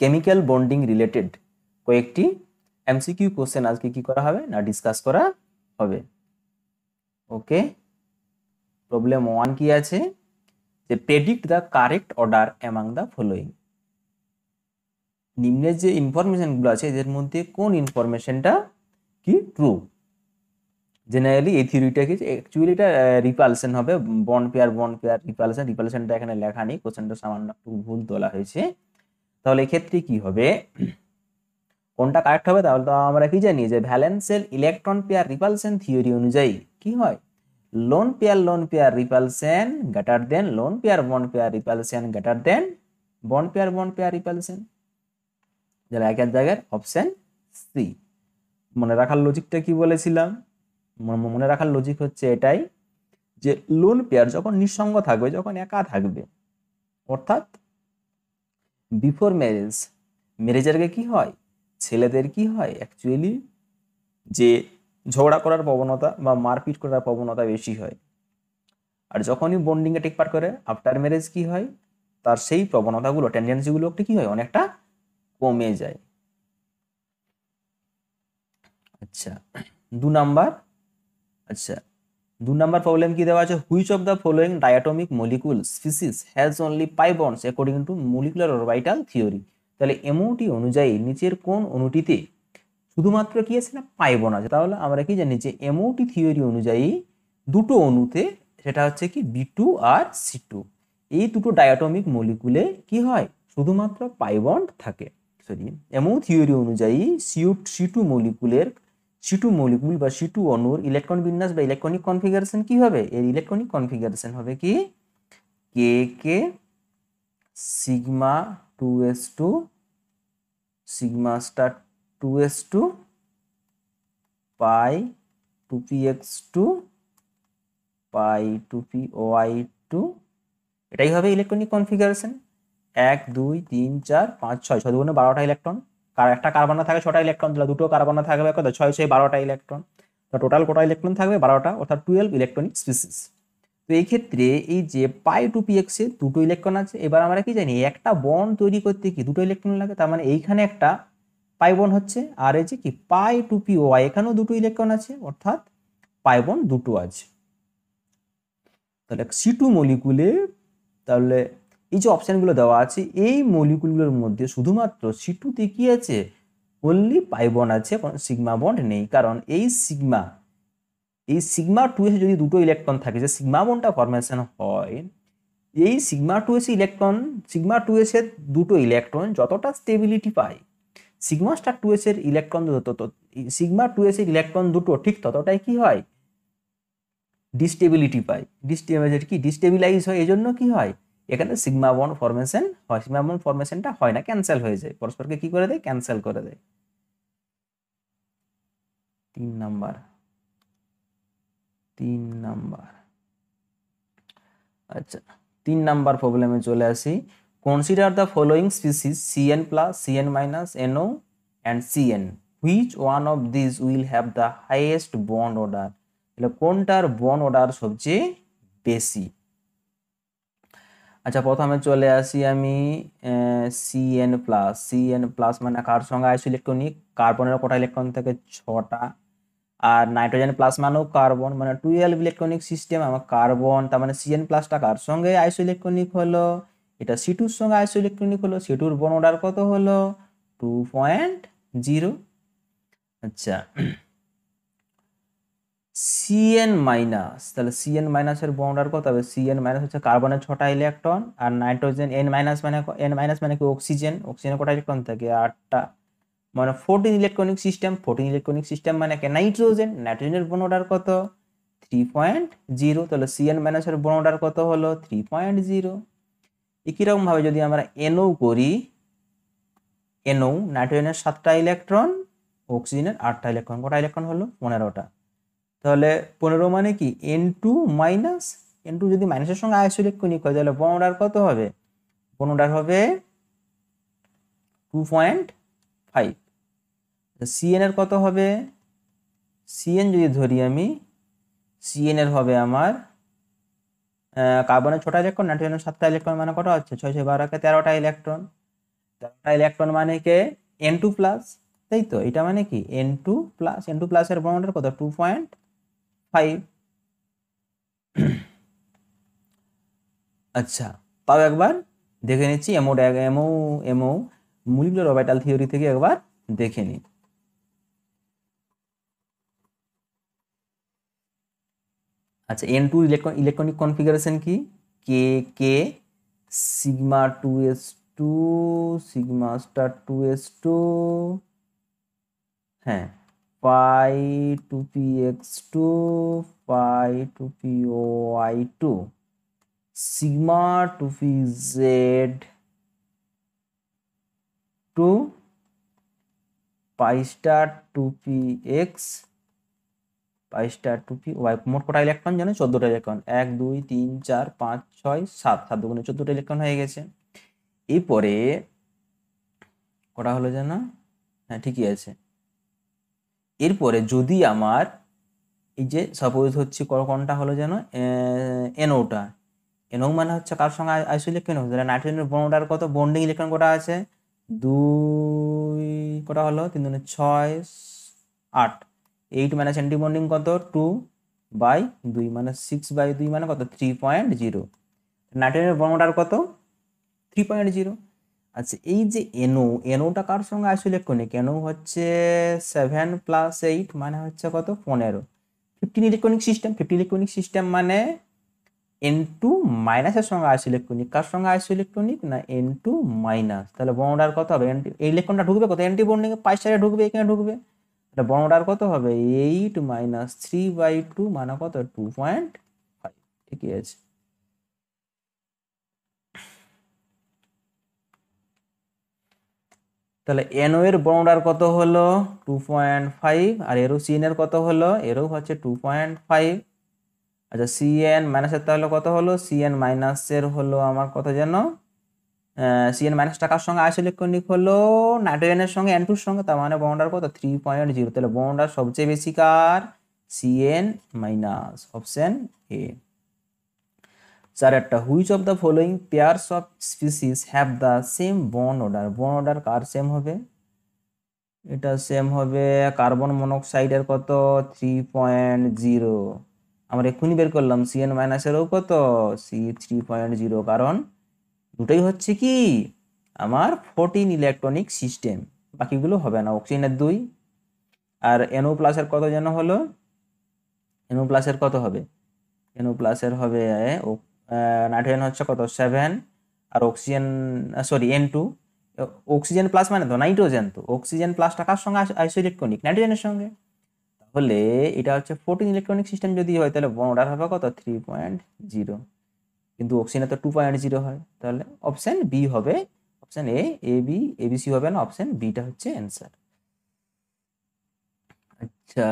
Chemical bonding related কয়েকটি MCQ question আজকে কি করা হবে না ডিসকাস করা হবে ওকে প্রবলেম ওয়ান কি আছে যে predict the correct order among the following নিম্নের যে ইনফরমেশনগুলো আছে এদের মধ্যে কোন ইনফরমেশনটা কি ট্রু জেনারেলি এই থিওরিটা কি অ্যাকচুয়ালি এটা রিপালসেন হবে bond pair bond pair repulsion রিপালশনটা এখানে লেখা নেই কোশ্চেনটা সামান্য একটু ভুল তোলা হয়েছে তাহলে এক্ষেত্রে কি হবে কোনটা কারেক্ট হবে তাহলে তো আমরা কি জানি যে ভ্যালেন্সের ইলেকট্রন পেয়ার রিপালসেন থিওরি অনুযায়ী কি হয় lone pair lone pair repulsion greater than lone pair bond pair repulsion greater than bond pair bond pair repulsion যারা এক জায়গার অপশন সি মনে রাখার লজিকটা কি বলেছিলাম মনে রাখার লজিক হচ্ছে এটাই যে লোন পেয়ার যখন নিঃসঙ্গ থাকবে যখন একা থাকবে অর্থাৎ বিফোর ম্যারেজ ম্যারেজের আগে কী হয় ছেলেদের কি হয় অ্যাকচুয়ালি যে ঝগড়া করার প্রবণতা বা মারপিট করার প্রবণতা বেশি হয় আর যখনই বন্ডিংয়ে টেক পার করে আফটার ম্যারেজ কি হয় তার সেই প্রবণতাগুলো টেন্ডেন্সিগুলো একটা কী হয় অনেকটা কমে যায় আচ্ছা দু নাম্বার আচ্ছা দু নম্বর প্রবলেম কি দেওয়া আছে which of the following diatomic molecule species has only pi bonds according to molecular orbital theory তাহলে এমওটি অনুযায়ী নিচের কোন অনুটিতে শুধুমাত্র কি আছে না পাইবন আছে তাহলে আমরা কি জানি যে এমওটি থিওরি অনুযায়ী দুটো অণুতে সেটা হচ্ছে কি বি টু আর সি টু এই দুটো ডায়াটমিক মলিকুলে কি হয় শুধুমাত্র পাইবন্ড থাকে সরি এমও থিওরি অনুযায়ী সিউ সি টু মলিকুলের সি টু মলিকুল বা সি অনুর ইলেকট্রন বিন্যাস বা ইলেকট্রনিক কনফিগারেশন কি হবে এর ইলেকট্রনিক কনফিগারেশন হবে কি K K sigma two S two sigma star two S two pi two P X two pi two P Y two এটাই হবে ইলেকট্রনিক কনফিগারেশন এক দুই তিন চার পাঁচ ছয় ছয় দুগুণে বারোটা ইলেকট্রন কার একটা কার্বন থাকে ছটা ইলেকট্রন তাহলে দুটো কার্বন থাকবে কত ছয় ছয় বারোটা ইলেকট্রন তো টোটাল কটা ইলেকট্রন থাকবে বারোটা অর্থাৎ টুয়েলভ ইলেকট্রনিক স্পিসিস তো এই ক্ষেত্রে এই যে পাই টু পি দুটো ইলেকট্রন আছে এবার আমরা কি জানি একটা বন তৈরি করতে কি দুটো ইলেকট্রন লাগে তার মানে এইখানে একটা পাই বন হচ্ছে আর এই যে কি পাই টু পি ওয়াই এখানেও দুটো ইলেকট্রন আছে অর্থাৎ পাই বন দুটো আছে তাহলে সি টু মলিকুলে তাহলে এই যে অপশানগুলো দেওয়া আছে এই মলিকুলগুলোর মধ্যে শুধুমাত্র সিটুতে কি আছে অনলি পাই বন্ড আছে কোনো সিগমা বন্ড নেই কারণ এই সিগমা এই সিগমা টু এসে যদি দুটো ইলেকট্রন থাকে যে সিগমা বন্ডটা ফরমেশন হয় এই সিগমা টু এসে ইলেকট্রন সিগমা টু এসের দুটো ইলেকট্রন যতটা স্টেবিলিটি পায় সিগমা স্টার টু এসের ইলেকট্রন সিগমা টু এসের ইলেকট্রন দুটো ঠিক ততটাই কি হয় ডিস্টেবিলিটি পায় ডিস্টেবিলাইজ কি ডিস্টেবিলাইজ হয় এজন্য কি হয় এখানে সিগমা বন্ড ফর্মেশন হয় সিগমা বন্ড ফরমেশনটা হয় না ক্যান্সেল হয়ে যায় পরস্পরকে কি করে দেয় ক্যান্সেল করে দেয় তিন নাম্বার তিন নাম্বার আচ্ছা তিন নাম্বার প্রবলেমে চলে আসি consider the following species CN plus CN minus NO and CN which one of this will have the highest bond order তাহলে কোনটার বন্ড অর্ডার সবচেয়ে বেশি আচ্ছা প্রথমে চলে আসি আমি সিএন প্লাস সিএন প্লাস মানে কার সঙ্গে আইসো ইলেকট্রনিক কার্বনের কটা ইলেকট্রন থেকে ছটা আর নাইট্রোজেন প্লাস মানেও কার্বন মানে টুয়েলভ ইলেকট্রনিক সিস্টেম আমার কার্বন তার মানে সিএন প্লাসটা কার সঙ্গে আইসো ইলেকট্রনিক হলো এটা সিটুর সঙ্গে আইসো ইলেকট্রনিক হলো সিটুর বন অর্ডার কত হলো টু পয়েন্ট জিরো আচ্ছা সিএন মাইনাস তাহলে সিএন মাইনাসের বন্ডার কত হবে সিএন মাইনাস হচ্ছে কার্বনের ছটা ইলেকট্রন আর নাইট্রোজেন এন মাইনাস মানে এন মাইনাস মানে কি অক্সিজেন অক্সিজেনের কটা ইলেকট্রন থাকে আটটা মানে fourteen electronic system fourteen electronic system মানে কি নাইট্রোজেন নাইট্রোজেনের বোন কত থ্রি পয়েন্ট জিরো তাহলে সিএন মাইনাসের বোন কত হলো থ্রি পয়েন্ট জিরো একইরকমভাবে যদি আমরা এনও করি এনও নাইট্রোজেনের সাতটা ইলেকট্রন অক্সিজেনের আটটা ইলেকট্রন কটা ইলেকট্রন হলো পনেরোটা তাহলে পনেরো মানে কি N two minus N two যদি মাইনাসের সঙ্গে আইসোলেট করি হয় তাহলে পনেরোটার কত হবে পনেরোটার হবে টু পয়েন্ট ফাইভ সিএন এর কত হবে সিএন যদি ধরি আমি সিএন এর হবে আমার কার্বনের ছটা ইলেকট্রন নাইট্রোজেনের সাতটা ইলেকট্রন মানে কটা হচ্ছে ছয় ছয় বারোকে তেরোটা ইলেকট্রন তেরোটা ইলেকট্রন মানে কে এন টু প্লাস তাই তো এটা মানে কি N two plus N two প্লাসের বন্ডের কত টু পয়েন্ট ফাইভ আচ্ছা তাও একবার দেখে নিচ্ছি এমও এমও এমও মুলিকুলার অরবিটাল থিওরি থেকে একবার দেখে নিই আচ্ছা N two electron electronic configuration কি K K sigma two S two sigma star two S two হ্যাঁ pi two P X two pi two P Y two sigma two P Z two pi star two P X pi star two P Y মোট কটা electron জানো চোদ্দটা electron এক দুই তিন চার পাঁচ ছয় সাত সাত দুগুণে চোদ্দোটা ইলেকট্রন হয়ে গেছে এরপরে কটা হলো জানা হ্যাঁ ঠিকই আছে এরপরে যদি আমার এই যে সাপোজ হচ্ছে কোনটা হলো যেন এনোটা এনও মানে হচ্ছে কার সঙ্গে আইসো ইলেকট্রন তাহলে নাইট্রোজেনের বন্ডার কত বন্ডিং ইলেকট্রন কটা আছে দুই কটা হলো তিন দুনে ছয় আট এইট মানে অ্যান্টি বন্ডিং কত টু বাই দুই মানে সিক্স বাই দুই মানে কত থ্রি পয়েন্ট জিরো নাইট্রোজেনের বর্মটার কত থ্রি পয়েন্ট জিরো আচ্ছা এই যে এনো এনোটা কার সঙ্গে আইসোলেট কোনে কেন হচ্ছে সেভেন প্লাস এইট মানে হচ্ছে কত পনেরো fifteen electronic system fifteen electronic system মানে এন টু মাইনাসের সঙ্গে আইসো ইলেকট্রনিক কার সঙ্গে আইসোলেকট্রনিক না এন টু মাইনাস তাহলে বনোডার কত হবে এন এই ইলেকট্রনটা ঢুকবে কত এন্টি বন্ডিংয়ে পাঁচ সাইডে ঢুকবে এখানে ঢুকবে তাহলে বর্ণটার কত হবে eight minus three by two মানে কত টু পয়েন্ট ফাইভ ঠিকই আছে তাহলে এনও এর বর্ণার কত হলো টু পয়েন্ট ফাইভ আর এরও সিএনের কত হলো এরও হচ্ছে টু পয়েন্ট ফাইভ আচ্ছা সিএন মাইনাসের তাহলে কত হলো সিএন মাইনাসের হলো আমার কত যেন সিএন মাইনাস টাকার সঙ্গে আইসোলেকট্রনিক হলো নাইট্রোজেনের সঙ্গে এন টুর সঙ্গে তার মানে বন্ডার কত থ্রি পয়েন্ট জিরো তাহলে বন্ডার সবচেয়ে বেশি কার সিএন মাইনাস অপশন এ চার একটা which of the following pairs of species have the same bond order bond order কার সেম হবে এটা সেম হবে কার্বন মনোক্সাইডের কত থ্রি পয়েন্ট জিরো আমরা এক্ষুনি বের করলাম এন মাইনাসেরও কত সি থ্রি পয়েন্ট জিরো কারণ দুটোই হচ্ছে কি আমার ফোরটিন ইলেকট্রনিক সিস্টেম বাকিগুলো হবে না অক্সিজেনের দুই আর এনও প্লাসের কত যেন হলো এনও প্লাসের কত হবে এনও প্লাসের হবে নাইট্রোজেন হচ্ছে কত সেভেন আর oxygen sorry N two oxygen plus মানে তো নাইট্রোজেন তো অক্সিজেন প্লাস টাকার সঙ্গে ইলেকট্রনিক নাইট্রোজেনের সঙ্গে তাহলে এটা হচ্ছে ফোর্টিন ইলেকট্রনিক সিস্টেম যদি হয় তাহলে ওটার হবে কত থ্রি পয়েন্ট জিরো কিন্তু অক্সিজেনে তো টু পয়েন্ট জিরো হয় তাহলে অপশান বি হবে option A A B ABC হবে না অপশান বিটা হচ্ছে অ্যান্সার আচ্ছা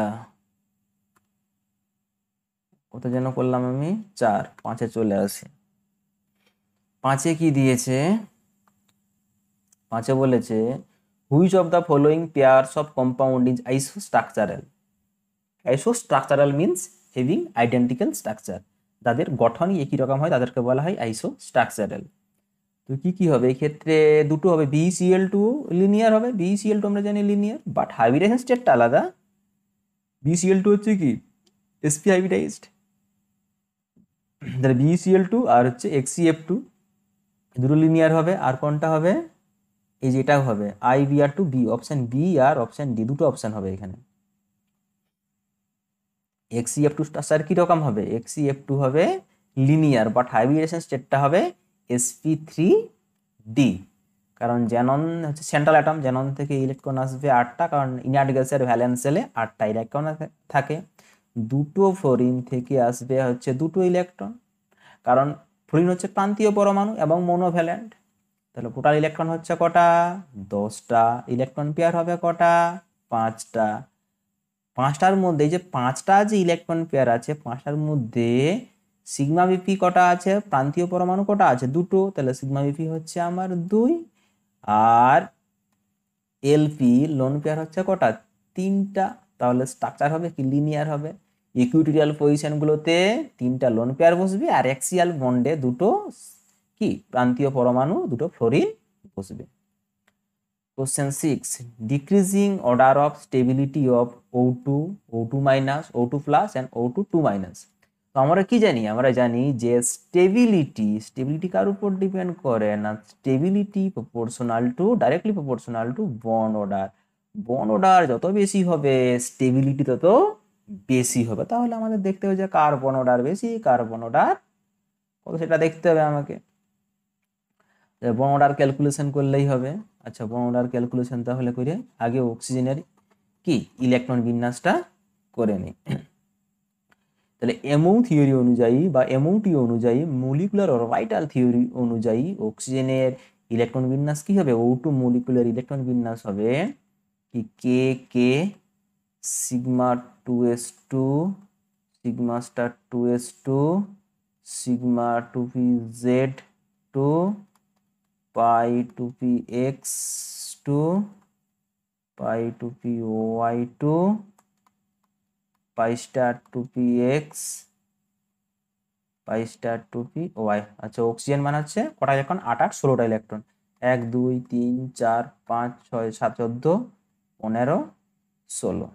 কত যেন করলাম আমি চার পাঁচে চলে আসি পাঁচে কি দিয়েছে পাঁচে বলেছে which of the following pairs of compound is isostructural isostructural means having identical structure তাদের গঠনই একই রকম হয় তাদেরকে বলা হয় আইসো স্ট্রাকচারাল তো কি কি হবে এক্ষেত্রে দুটো হবে বিসিএল টু লিনিয়ার হবে বিসিএল টু আমরা জানি লিনিয়ার বাট হাইব্রিডাইজেশন স্টেটটা আলাদা বিসিএল টু হচ্ছে কি এসপি হাইব্রিডাইজড তাহলে বিইউসিএল টু e আর হচ্ছে e এক্সিএফ টু দুটো লিনিয়ার হবে আর কোনটা হবে এই যে এটাও হবে I B R two B option B আর অপশান ডি দুটো অপশান হবে এখানে এক্সিএফ টু স্যার কীরকম হবে এক্সিএফ টু e হবে লিনিয়ার বাট হাইব্রিডেশন স্টেটটা হবে এসপি থ্রি ডি কারণ জেনন হচ্ছে সেন্ট্রাল অ্যাটম জেনন থেকে ইলেকট্রন আসবে আটটা কারণ ইনার্ট গ্যাসের ভ্যালেন্স সেলে আটটা ইলেকট্রন থাকে দুটো ফ্লোরিন থেকে আসবে হচ্ছে দুটো ইলেকট্রন কারণ ফ্লোরিন হচ্ছে প্রান্তীয় পরমাণু এবং মনোভ্যালেন্ট তাহলে টোটাল ইলেকট্রন হচ্ছে কটা দশটা ইলেকট্রন পেয়ার হবে কটা পাঁচটা পাঁচটার মধ্যে যে পাঁচটা যে ইলেকট্রন পেয়ার আছে পাঁচটার মধ্যে সিগমা বিপি কটা আছে প্রান্তীয় পরমাণু কটা আছে দুটো তাহলে সিগমা বিপি হচ্ছে আমার দুই আর এলপি লোন পেয়ার হচ্ছে কটা তিনটা তাহলে স্ট্রাকচার হবে কি লিনিয়ার হবে ইকুইটোরিয়াল পজিশনগুলোতে তিনটা লোন পেয়ার বসবে আর অ্যাক্সিয়াল বন্ডে দুটো কি প্রান্তীয় পরমাণু দুটো ফ্লোরিন বসবে question six decreasing order of stability of O two O two minus O two plus and O two two minus তো আমরা কি জানি আমরা জানি যে স্টেবিলিটি স্টেবিলিটি কার উপর ডিপেন্ড করে না stability proportional to directly proportional to bond order bond order যত বেশি হবে স্টেবিলিটি তত বেশি হবে তাহলে আমাদের দেখতে হবে যে কার্বন অর্ডার বেশি কার্বন ওডার কত সেটা দেখতে হবে আমাকে বন অর্ডার ক্যালকুলেশন করলেই হবে আচ্ছা বন অর্ডার ক্যালকুলেশন তাহলে করে আগে অক্সিজেনের কি ইলেকট্রন বিন্যাসটা করে নিই তাহলে এমও থিওরি অনুযায়ী বা এমওটি অনুযায়ী মলিকুলার অরবাইটাল থিওরি অনুযায়ী অক্সিজেনের ইলেকট্রন বিন্যাস কি হবে ও টু মলিকুলার ইলেকট্রন বিন্যাস হবে কি K K sigma two S two sigma star two S two sigma two P Z two pi two P X two pi two P Y two pi star two P X pi star two P Y আচ্ছা oxygen মানে হচ্ছে কটা electron আট আট ষোলোটা electron এক দুই তিন চার পাঁচ ছয় সাত চোদ্দো পনেরো ষোলো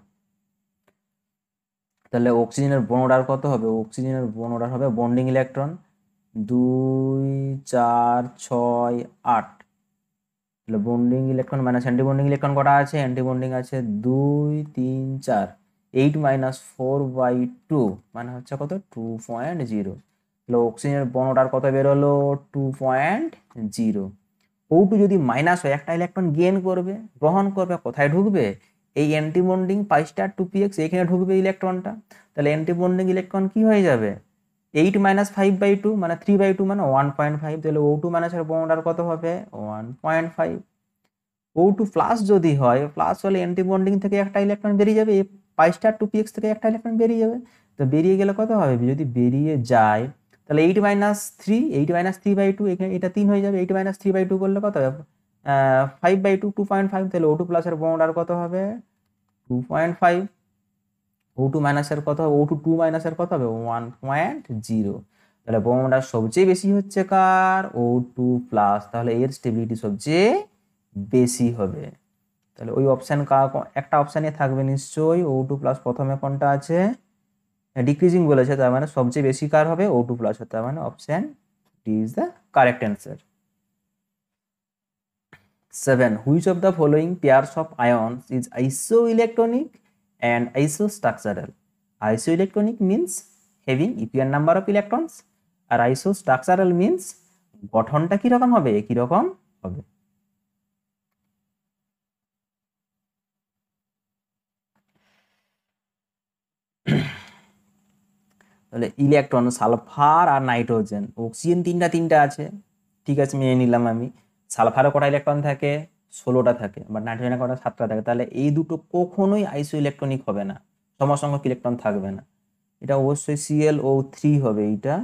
তাহলে অক্সিজেনের বন অর্ডার কত হবে অক্সিজেনের বন অর্ডার হবে বন্ডিং ইলেকট্রন দুই চার ছয় আট তাহলে bonding electron minus anti bonding electron কটা আছে অ্যান্টি বন্ডিং আছে দুই তিন চার eight minus four by two মানে হচ্ছে কত টু পয়েন্ট জিরো তাহলে অক্সিজেনের বন অর্ডার কত বেরোলো টু পয়েন্ট জিরো ওটু যদি মাইনাস হয় একটা ইলেকট্রন গেন করবে গ্রহণ করবে কোথায় ঢুকবে এই antibonding star two P X এখানে ঢুকবে ইলেকট্রনটা তাহলে অ্যান্টিবন্ডিং ইলেকট্রন কি হয়ে যাবে eight minus five by two মানে থ্রি বাই টু মানে ওয়ান পয়েন্ট ফাইভ তাহলে ও টু মাইনাসের বন্ডার কত হবে one point five O two plus যদি হয় প্লাস হলে অ্যান্টিবন্ডিং থেকে একটা ইলেকট্রন বেরিয়ে যাবে স্টার টু পি এক্স থেকে একটা ইলেকট্রন বেরিয়ে যাবে তো বেরিয়ে গেলে কত হবে যদি বেরিয়ে যায় তাহলে eight minus three eight minus three by two এখানে এটা তিন হয়ে যাবে eight minus three by two করলে কত হবে five by two two point five তাহলে ও টু প্লাসের বন্ড আর কত হবে two point five O two মাইনাসের কত হবে ও টু টু মাইনাসের কত হবে ওয়ান পয়েন্ট জিরো তাহলে বোমাটা সবচেয়ে বেশি হচ্ছে কার ও টু প্লাস তাহলে এর স্টেবিলিটি সবচেয়ে বেশি হবে তাহলে ওই অপশান কা একটা অপশানে থাকবে নিশ্চয়ই ও টু প্লাস প্রথমে কোনটা আছে ডিক্রিজিং হ্যাঁ, বলেছে তার মানে সবচেয়ে বেশি কার হবে ও টু প্লাস তার মানে option D is the correct answer 7. Which of the following pairs of ions is isoelectronic and isostructural? Isoelectronic means having epn number of electrons আর আইসো স্ট্রাকচারাল মিন্স গঠনটা কীরকম হবে কীরকম হবে তাহলে ইলেকট্রন সালফার আর নাইট্রোজেন অক্সিজেন তিনটা তিনটা আছে ঠিক আছে মেনে নিলাম আমি সালফারও কটা ইলেকট্রন থাকে ষোলোটা থাকে বা নাইট্রোজেনের কটা সাতটা থাকে তাহলে এই দুটো কখনোই আইসো ইলেকট্রনিক হবে না সমসংখ্যক ইলেকট্রন থাকবে না এটা অবশ্যই সিএল ও থ্রি হবে এইটা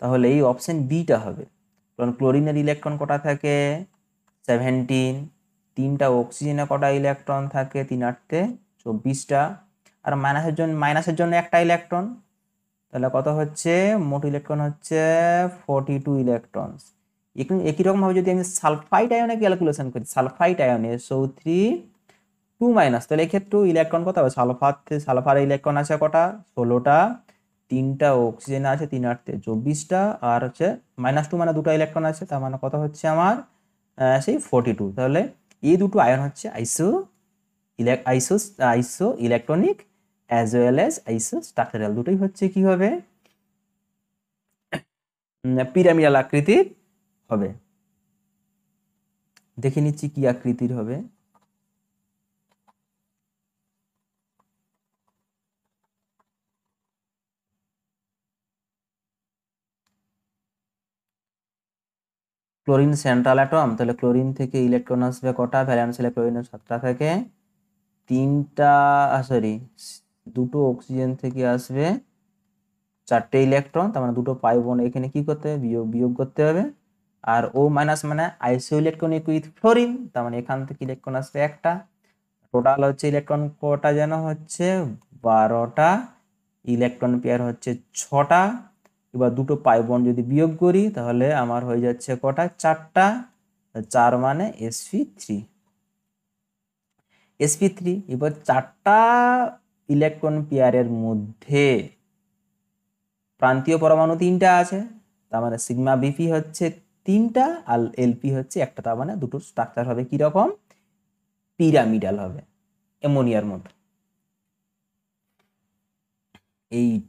তাহলে এই অপশান বিটা হবে কারণ ক্লোরিনের ইলেকট্রন কটা থাকে সেভেন্টিন তিনটা অক্সিজেনে কটা ইলেকট্রন থাকে তিন আটতে চব্বিশটা আর মাইনাসের জন্য মাইনাসের জন্য একটা ইলেকট্রন তাহলে কত হচ্ছে মোট ইলেকট্রন হচ্ছে ফর্টি টু ইলেকট্রনস একই রকমভাবে যদি আমি সালফাইড আয়নে ক্যালকুলেশন করি সালফাইড আয়নে সৌ থ্রি টু মাইনাস তাহলে এক্ষেত্রে ইলেকট্রন কত হবে সালফার সালফার ইলেকট্রন আছে কটা ষোলোটা তিনটা অক্সিজেন আছে তিন আটতে চব্বিশটা আর হচ্ছে মাইনাস টু মানে দুটো ইলেকট্রন আছে তার মানে কথা হচ্ছে আমার সেই ফোর্টি টু তাহলে এই দুটো আয়ন হচ্ছে আইসো elec iso isoelectronic as well as isostructural দুটোই হচ্ছে কি হবে পিরামিডাল আকৃতির হবে দেখে নিচ্ছি কি আকৃতির হবে ক্লোরিন সেন্ট্রাল অ্যাটম তাহলে ক্লোরিন থেকে ইলেকট্রন আসবে কটা ভ্যালেন্স হলে ক্লোরিনের সাতটা থেকে তিনটা সরি দুটো অক্সিজেন থেকে আসবে চারটে ইলেকট্রন তার মানে দুটো পাইবন এখানে কি করতে হবে বিয়োগ বিয়োগ করতে হবে আর ও মাইনাস মানে আইসোলেট কোন উইথ ফ্লোরিন তার মানে এখান থেকে ইলেকট্রন আসবে একটা টোটাল হচ্ছে ইলেকট্রন কটা যেন হচ্ছে বারোটা ইলেকট্রন পেয়ার হচ্ছে ছটা এবার দুটো পাই যদি বিয়োগ করি তাহলে আমার হয়ে যাচ্ছে কটা চারটা চার মানে এসপি থ্রি এসপি থ্রি এবার চারটা ইলেকট্রন পেয়ারের মধ্যে প্রান্তীয় পরমাণু তিনটা আছে তার মানে সিগমা বিপি হচ্ছে তিনটা আর এলপি হচ্ছে একটা তার মানে দুটোর স্ট্রাকচার হবে কীরকম পিরামিডাল হবে অ্যামোনিয়ার মতো eight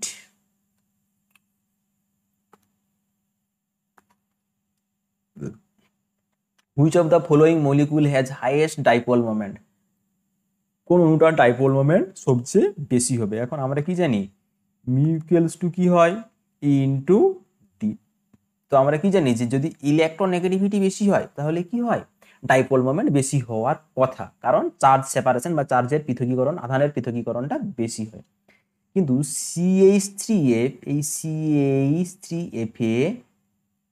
which of the following molecule has highest dipole moment কোন অনুটার ডাইপোল মোমেন্ট সবচেয়ে বেশি হবে এখন আমরা কি জানি মিউকেলস টু কি হয় ইন্টু তো আমরা কি জানি যে যদি ইলেকট্রোনেগেটিভিটি বেশি হয় তাহলে কি হয় ডাইপোল মোমেন্ট বেশি হওয়ার কথা কারণ চার্জ সেপারেশন বা চার্জের পৃথকীকরণ আধানের পৃথকীকরণটা বেশি হয় কিন্তু সিএইচ থ্রি এফ এই সিএইচ থ্রি এফে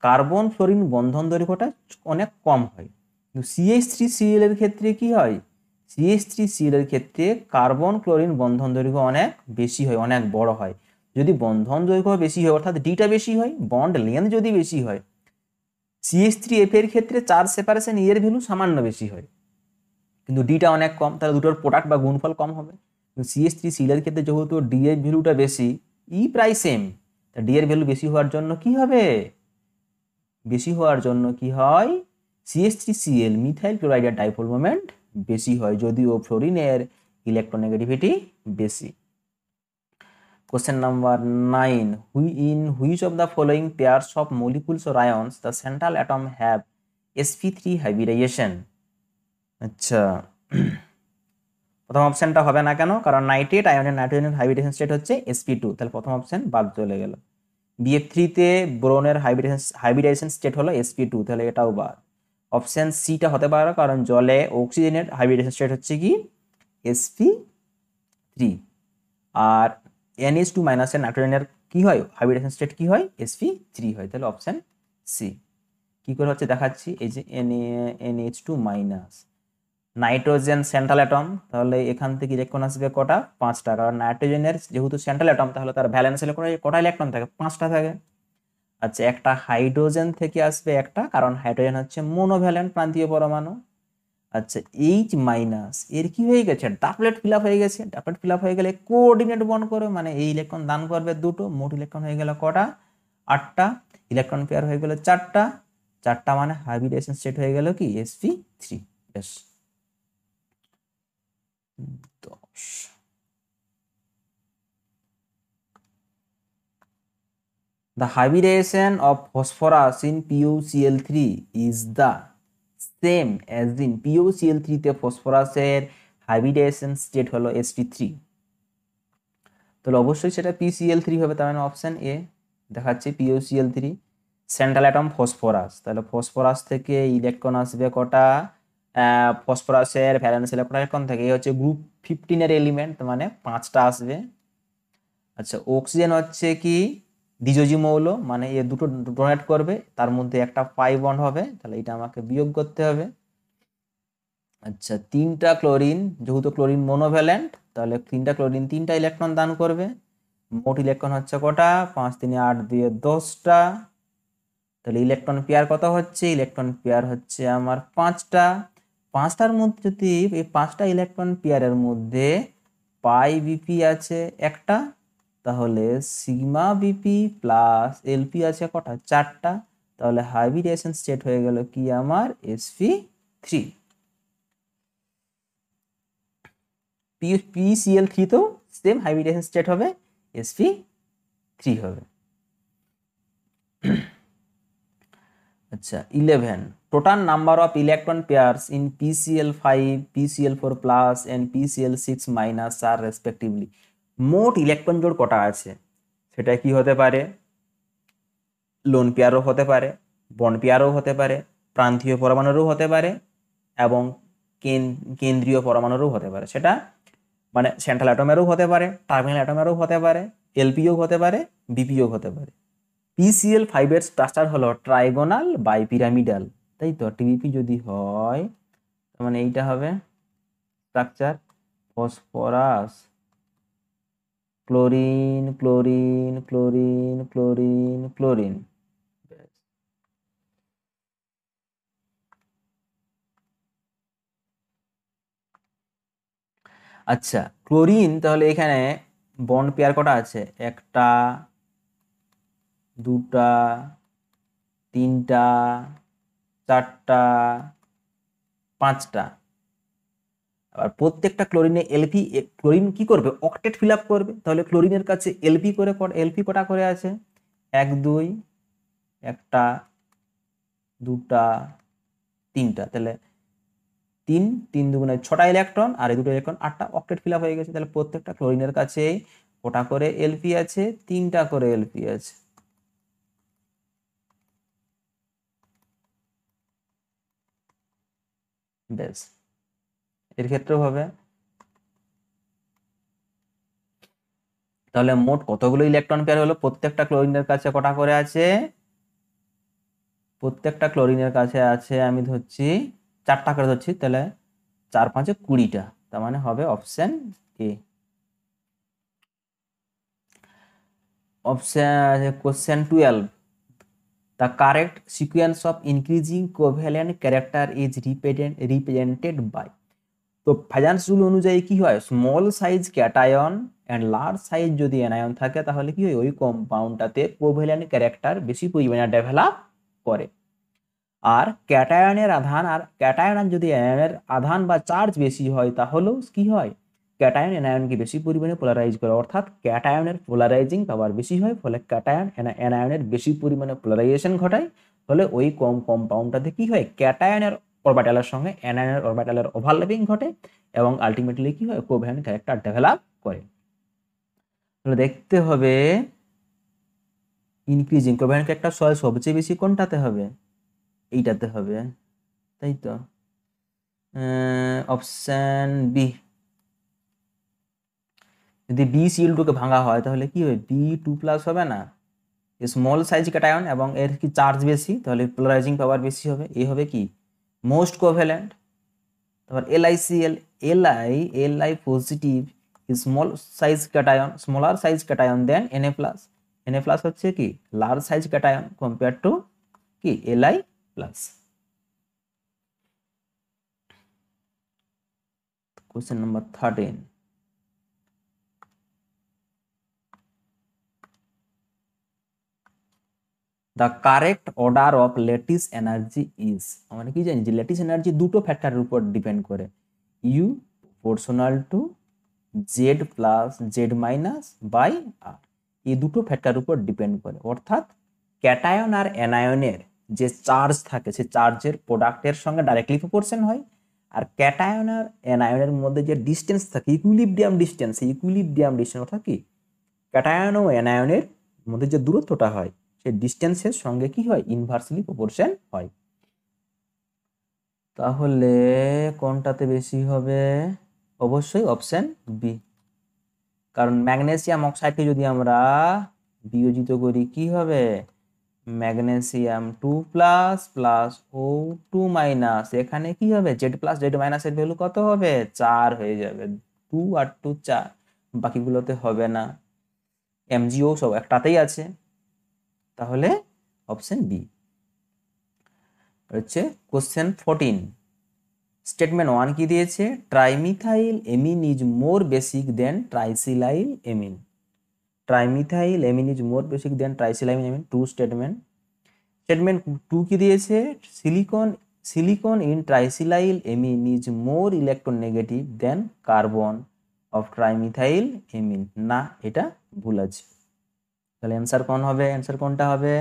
কার্বন ফ্লোরিন বন্ধন দৈর্ঘ্যটা অনেক কম হয় কিন্তু সিএইচ থ্রি সিএল এর ক্ষেত্রে কি হয় সিএইচ থ্রি সিএল এর ক্ষেত্রে কার্বন ক্লোরিন বন্ধন দৈর্ঘ্য অনেক বেশি হয় অনেক বড় হয় যদি বন্ধন দৈর্ঘ্য বেশি হয় অর্থাৎ ডিটা বেশি হয় বন্ড লেন্থ যদি বেশি হয় সিএস থ্রি এফ এর ক্ষেত্রে চার সেপারেশন ইয়ের ভ্যালু সামান্য বেশি হয় কিন্তু ডিটা অনেক কম তাহলে দুটোর প্রোডাক্ট বা গুণফল কম হবে কিন্তু সিএস থ্রি সিলের ক্ষেত্রে যেহেতু ডি এর ভ্যালুটা বেশি ই প্রায় সেম তা ডি এর ভ্যালু বেশি হওয়ার জন্য কি হবে বেশি হওয়ার জন্য কি হয় সিএস থ্রি সিএল মিথাইল ক্লোরাইডের ডাইফোল মোমেন্ট বেশি হয় যদিও ফ্লোরিনের ইলেকট্রোনেগেটিভিটি বেশি question number nine which in In of the the following অফ মলিকুলস molecules or ions the central atom have three hybridization? আচ্ছা প্রথম অপশানটা হবে না কেন কারণ নাইট্রেট আয়নের নাইট্রোজেনের হাইব্রিডেশন স্টেট হচ্ছে এসপি টু তাহলে প্রথম অপশান বাদ চলে গেল বিএফ থ্রিতে ব্রোনের হাইব্রিডেশন হাইব্রিডাইজেশন স্টেট হলো এসপি টু তাহলে এটাও বাদ অপশান সিটা হতে পারে কারণ জলে অক্সিজেনের হাইব্রিডেশন স্টেট হচ্ছে কি এসপি থ্রি আর এনএস টু মাইনাসের নাইট্রোজেনের কী হয় হাইব্রিডেশন স্টেট কী হয় এসপি থ্রি হয় তাহলে অপশান সি কী করে হচ্ছে দেখাচ্ছি এই যে N NH two minus nitrogen central atom তাহলে এখান থেকে ইলেকট্রন আসবে কটা পাঁচটা কারণ নাইট্রোজেনের যেহেতু সেন্ট্রাল অ্যাটম তাহলে তার ভ্যালেন্স ইলেকট্রন কটা ইলেকট্রন থাকে পাঁচটা থাকে আচ্ছা একটা হাইড্রোজেন থেকে আসবে একটা কারণ হাইড্রোজেন হচ্ছে মোনোভ্যালেন্ট প্রান্তীয় পরমাণু আচ্ছা এইচ মাইনাস এর কি হয়ে গেছে ডাপলেট ফিল হয়ে গেছে ডাপলেট ফিল হয়ে গেলে কোঅর্ডিনেট বন করে মানে এই ইলেকট্রন দান করবে দুটো মোট ইলেকট্রন হয়ে গেল কটা আটটা ইলেকট্রন পেয়ার হয়ে গেল চারটা চারটা মানে হাইব্রিডেশন স্টেট হয়ে গেল কি এসপি থ্রি বেশ দশ The hybridation of phosphorus in PuCl3 is the same as দিন পিওসিএল থ্রিতে ফসফরাসের হাইব্রিডাইজেশন স্টেট হলো এসটি থ্রি তাহলে অবশ্যই সেটা পিসিএল থ্রি হবে তার মানে অপশান এ দেখাচ্ছে POCl three central atom phosphorus তাহলে ফসফরাস থেকে ইলেকট্রন আসবে কটা ফসফরাসের ভ্যালেন্স ইলেকট্রন ইলেকট্রন থাকে এ হচ্ছে গ্রুপ ফিফটিনের এলিমেন্ট মানে পাঁচটা আসবে আচ্ছা অক্সিজেন হচ্ছে কি দ্বিজজি মৌল মানে এ দুটো ডোনেট করবে তার মধ্যে একটা পাই বন্ড হবে তাহলে এটা আমাকে বিয়োগ করতে হবে আচ্ছা তিনটা ক্লোরিন যেহেতু ক্লোরিন মনোভ্যালেন্ট তাহলে তিনটা ক্লোরিন তিনটা ইলেকট্রন দান করবে মোট ইলেকট্রন হচ্ছে কটা পাঁচ তিনে আট দিয়ে দশটা তাহলে ইলেকট্রন পেয়ার কত হচ্ছে ইলেকট্রন পেয়ার হচ্ছে আমার পাঁচটা পাঁচটার মধ্যে যদি এই পাঁচটা ইলেকট্রন পেয়ারের মধ্যে পাই বিপি আছে একটা তাহলে সিগমা বিপি প্লাস এলপি আছে কটা চারটা তাহলে হাইব্রিডেশন স্টেট হয়ে গেল কি আমার এসপি থ্রি পিসিএল থ্রি তো সেম হাইব্রিডেশন স্টেট হবে এসপি থ্রি হবে আচ্ছা eleven total number of electron pairs in PCl five PCl four plus and PCl six minus আর রেসপেক্টিভলি মোট ইলেকট্রন জোড় কটা আছে সেটা কি হতে পারে লোন পেয়ারও হতে পারে বন পেয়ারও হতে পারে প্রান্তীয় পরমাণুরও হতে পারে এবং কেন্দ্রীয় পরমাণুরও হতে পারে সেটা মানে সেন্ট্রাল অ্যাটমেরও হতে পারে টার্মিনাল অ্যাটমেরও হতে পারে এলপিও হতে পারে বিপিও হতে পারে পিসিএল ফাইভের স্ট্রাকচার হলো ট্রাইগোনাল বাই পিরামিডাল তাই তো টিবিপি যদি হয় মানে এইটা হবে structure phosphorus chlorine chlorine chlorine chlorine chlorine আচ্ছা ক্লোরিন তাহলে এখানে বন্ড পেয়ার কটা আছে একটা দুটা তিনটা চারটা পাঁচটা আর প্রত্যেকটা ক্লোরিনে এলপি ক্লোরিন কি করবে অকটেট ফিল আপ করবে তাহলে ক্লোরিনের কাছে এলপি করে এলপি কটা করে আছে এক দুই একটা দুটা তিনটা তাহলে তিন তিন দুগুণে ছটা ইলেকট্রন আর এই দুটো ইলেকট্রন আটটা অকটেট ফিল আপ হয়ে গেছে তাহলে প্রত্যেকটা ক্লোরিনের কাছে কটা করে এলপি আছে তিনটা করে এলপি আছে বেশ এর ক্ষেত্রেও হবে তাহলে মোট কতগুলো ইলেকট্রন পেয়ার হলো প্রত্যেকটা ক্লোরিনের কাছে কটা করে আছে প্রত্যেকটা ক্লোরিনের কাছে আছে আমি ধরছি চারটা করে ধরছি তাহলে চার পাঁচে কুড়িটা তার মানে হবে option A option question twelve the correct sequence of increasing covalent character is represent represented by তো ফাইন্যান্স রুল অনুযায়ী কি হয় small size cation and large size যদি অ্যানায়ন থাকে তাহলে কি হয় ওই কম্পাউন্ডটাতে কোভ্যালেন্ট ক্যারেক্টার বেশি পরিমাণে ডেভেলপ করে আর ক্যাটায়নের আধান আর ক্যাটায়ন যদি অ্যানায়নের আধান বা চার্জ বেশি হয় তাহলেও কি হয় ক্যাটায়ন অ্যানায়নকে বেশি পরিমাণে পোলারাইজ করে অর্থাৎ ক্যাটায়নের পোলারাইজিং পাওয়ার বেশি হয় ফলে ক্যাটায়ন অ্যানায়নের বেশি পরিমাণে পোলারাইজেশন ঘটায় ফলে ওই কম কম্পাউন্ডটাতে কি হয় ক্যাটায়নের অরবিটালের সঙ্গে এনআইনের অরবিটালের ওভারল্যাপিং ঘটে এবং আলটিমেটলি কি হয় কোভ্যালেন্ট ক্যারেক্টার ডেভেলপ করে তাহলে দেখতে হবে ইনক্রিজিং কোভ্যালেন্ট ক্যারেক্টার সয়েল সবচেয়ে বেশি কোনটাতে হবে এইটাতে হবে তাই তো অপশান বি যদি বি সিল টুকে ভাঙা হয় তাহলে কি হবে বি টু প্লাস হবে না স্মল সাইজ ক্যাটায়ন এবং এর কি চার্জ বেশি তাহলে পোলারাইজিং পাওয়ার বেশি হবে এ হবে কি most covalent L I C L L I L I positive small size cation smaller size cation then N A plus N A plus हे कि large size cation compare to कि L I plus question number thirteen the correct order of lattice energy is মানে কি জানি যে lettuce energy দুটো ফ্যাক্টরের উপর ডিপেন্ড করে U proportional to Z plus Z minus by R এই দুটো ফ্যাক্টরের উপর ডিপেন্ড করে অর্থাৎ ক্যাটায়ন আর অ্যানায়নের যে চার্জ থাকে সে চার্জের প্রোডাক্টের সঙ্গে ডাইরেক্টলি প্রপোর্শন হয় আর ক্যাটায়ন আর অ্যানায়নের মধ্যে যে ডিস্টেন্স থাকে ইকুইলিব্রিয়াম ডিস্টেন্স ইকুইলিব্রিয়াম ডিস্টেন্স অর্থাৎ কি ক্যাটায়ন ও অ্যানায়নের মধ্যে যে দূরত্বটা হয় সে ডিস্টেন্সের সঙ্গে কি হয় ইনভার্সলি প্রপোর্শন হয় তাহলে কোনটাতে বেশি হবে অবশ্যই অপশন বি কারণ ম্যাগনেসিয়াম অক্সাইডকে যদি আমরা বিয়োজিত করি কি হবে magnesium two plus plus O two minus এখানে কি হবে জেড প্লাস জেড মাইনাসের ভ্যালু কত হবে চার হয়ে যাবে টু আর টু চার বাকিগুলোতে হবে না এমজিও সব একটাতেই আছে তাহলে অপশন বি হচ্ছে কোশ্চেন ফোরটিন স্টেটমেন্ট ওয়ান কি দিয়েছে trimethyl amine is more basic than trisilyl amine trimethyl amine is more basic than trisilyl amine two statement statement two কি দিয়েছে silicon silicon in trisilyl amine is more electron negative than carbon of trimethyl amine না এটা ভুল আছে তাহলে answer কোন হবে answer কোনটা হবে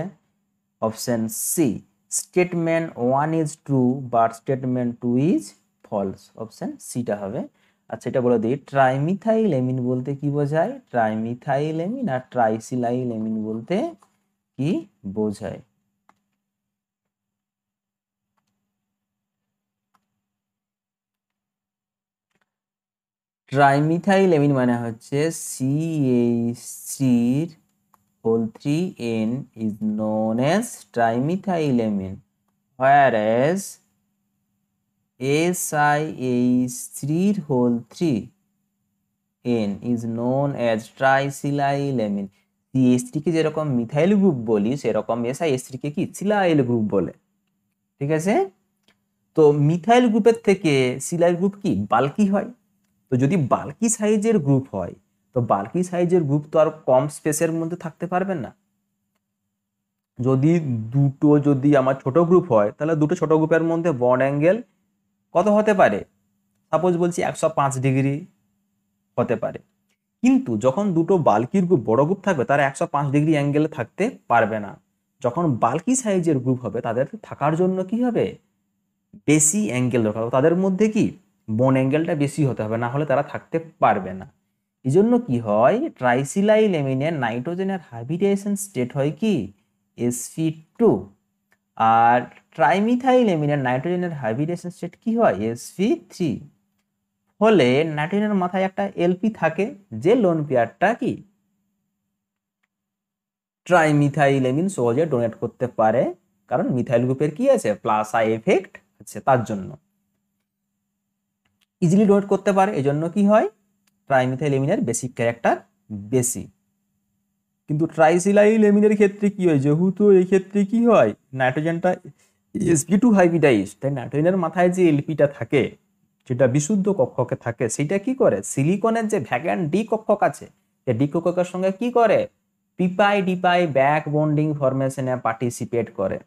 option C statement one is true but statement two is false option সিটা হবে আচ্ছা এটা বলে দিই ট্রাইমিথাইল এমিন বলতে কি বোঝায় ট্রাইমিথাইল এমিন আর ট্রাইসিলাইল এমিন বলতে কি বোঝায় ট্রাইমিথাইল এমিন মানে হচ্ছে সিএইচ সির olefin is known as trimethylamine whereas SiH3-3n is known as tricylilamine সিএসটিকে যেরকম মিথাইল গ্রুপ বলি সেরকম এসআইএসটিকে কি সিলাইল গ্রুপ বলে ঠিক আছে তো মিথাইল গ্রুপের থেকে সিলাইল গ্রুপ কি বাল্কি হয় তো যদি বাল্কি সাইজের গ্রুপ হয় তো বাল্কি সাইজের গ্রুপ তো আর কম স্পেসের মধ্যে থাকতে পারবেন না যদি দুটো যদি আমার ছোট গ্রুপ হয় তাহলে দুটো ছোট গ্রুপের মধ্যে বন অ্যাঙ্গেল কত হতে পারে সাপোজ বলছি একশো পাঁচ ডিগ্রি হতে পারে কিন্তু যখন দুটো বাল্কির গ্রুপ বড় গ্রুপ থাকবে তারা একশো পাঁচ ডিগ্রি অ্যাঙ্গেলে থাকতে পারবে না যখন বাল্কি সাইজের গ্রুপ হবে তাদের থাকার জন্য কি হবে বেশি অ্যাঙ্গেল দরকার তাদের মধ্যে কি বন অ্যাঙ্গেলটা বেশি হতে হবে না হলে তারা থাকতে পারবে না এজন্য কি হয় ট্রাইসিলাইল এমিনে নাইট্রোজেনের হাইব্রিডাইজেশন স্টেট হয় কি এসপি টু আর ট্রাইমিথাইল এমিনের নাইট্রোজেনের হাইব্রিডাইজেশন স্টেট কি হয় এসপি থ্রি হলে নাইট্রোজেনের মাথায় একটা এলপি থাকে যে লোন পেয়ারটা কি ট্রাইমিথাইল এমিন সহজে ডোনেট করতে পারে কারণ মিথাইল গ্রুপের কি আছে প্লাস আই এফেক্ট আছে তার জন্য ইজিলি ডোনেট করতে পারে এজন্য কি হয় ট্রাইমিথাইলেমিনের এমিনের বেসিক ক্যারেক্টার বেশি কিন্তু ট্রাইসিলাইল এমিনের ক্ষেত্রে কি হয় যেহেতু এই ক্ষেত্রে কি হয় নাইট্রোজেনটা এসপি টু হাইব্রিডাইজ তাই নাইট্রোজেনের মাথায় যে এলপিটা থাকে যেটা বিশুদ্ধ কক্ষকে থাকে সেটা কি করে সিলিকনের যে ভ্যাগান ডি কক্ষক আছে সে ডি কক্ষকের সঙ্গে কি করে পিপাই ডিপাই ব্যাক বন্ডিং ফরমেশনে পার্টিসিপেট করে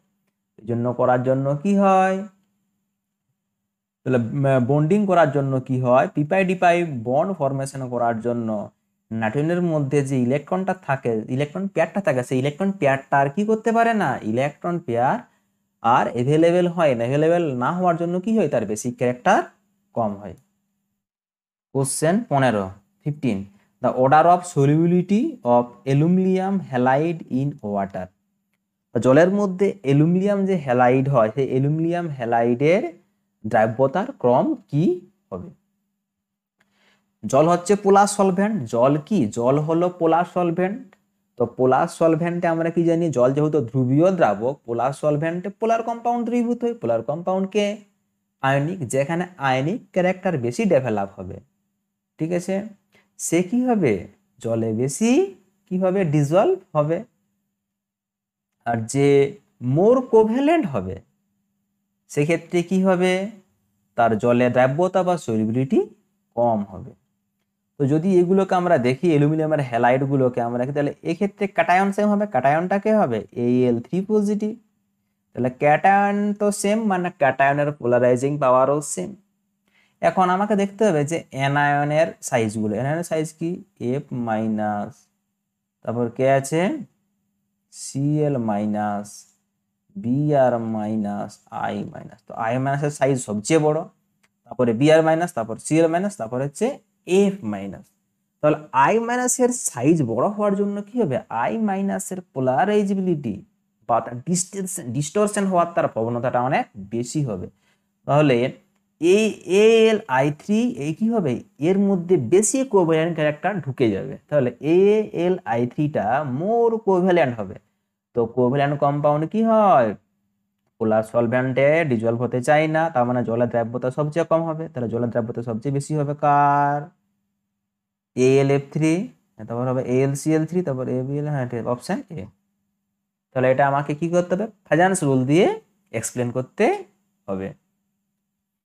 এই জন্য করার জন্য কি হয় তাহলে বন্ডিং করার জন্য কি হয় পিপাই ডিপাই বন্ড ফরমেশন করার জন্য নাইট্রোজেনের মধ্যে যে ইলেকট্রনটা থাকে ইলেকট্রন পেয়ারটা থাকে সেই ইলেকট্রন পেয়ারটা আর কি করতে পারে না ইলেকট্রন পেয়ার আর এভেলেবেল হয় না এভেলেবেল না হওয়ার জন্য কি হয় তার বেসিক ক্যারেক্টার কম হয় কোশ্চেন পনেরো fifteen the order of solubility of aluminium halide in water জলের মধ্যে অ্যালুমিনিয়াম যে হ্যালাইড হয় সেই অ্যালুমিনিয়াম হ্যালাইডের দ্রাব্যতার ক্রম কি হবে জল হচ্ছে পোলার সলভেন্ট জল কি জল হলো পোলার সলভেন্ট তো পোলার সলভেন্টে আমরা কি জানি জল যেহেতু ধ্রুবীয় দ্রাবক পোলার সলভেন্টে পোলার কম্পাউন্ড দ্রবীভূত হয় পোলার কে আয়নিক যেখানে আয়নিক ক্যারেক্টার বেশি ডেভেলপ হবে ঠিক আছে সে কি হবে জলে বেশি কি হবে ডিজলভ হবে আর যে মোর কোভেলেন্ট হবে সেক্ষেত্রে কি হবে তার জলের দ্রাব্যতা বা সলিবিলিটি কম হবে তো যদি এগুলোকে আমরা দেখি অ্যালুমিনিয়ামের হ্যালাইডগুলোকে আমরা তাহলে এক্ষেত্রে ক্যাটায়ন সেম হবে ক্যাটায়নটা কে হবে এই এল থ্রি পজিটিভ তাহলে ক্যাটায়ন তো সেম মানে ক্যাটায়নের পোলারাইজিং পাওয়ারও সেম এখন আমাকে দেখতে হবে যে অ্যানায়নের সাইজগুলো অ্যানায়নের সাইজ কি এফ মাইনাস তারপর কে আছে CL minus B R minus I minus তো আই মাইনাসের সাইজ সবচেয়ে বড় তারপরে বি আর মাইনাস তারপর সি আর মাইনাস তারপর হচ্ছে এফ মাইনাস তাহলে আই মাইনাসের সাইজ বড় হওয়ার জন্য কি হবে আই মাইনাসের পোলারাইজবিলিটি বা তার ডিস্টেন্স ডিস্টোরশন হওয়ার তার প্রবণতাটা অনেক বেশি হবে তাহলে এই এল আই থ্রি এই কী হবে এর মধ্যে বেশি কোভ্যালেন্ট ক্যারেক্টার ঢুকে যাবে তাহলে এ এল আই থ্রিটা মোর কোভ্যালেন্ট হবে তো কোভ্যালেন্ট কম্পাউন্ড কি হয় পোলার সলভ্যান্টে ডিজলভ হতে চাই না তার মানে জলের দ্রাব্যতা সবচেয়ে কম হবে তাহলে জলের দ্রাব্যতা সবচেয়ে বেশি হবে কার এল এফ থ্রি তারপর হবে এল সি এল থ্রি তারপর এ বিএল হ্যাঁ অপশান এ তাহলে এটা আমাকে কি করতে হবে ফাজান্স রুল দিয়ে এক্সপ্লেন করতে হবে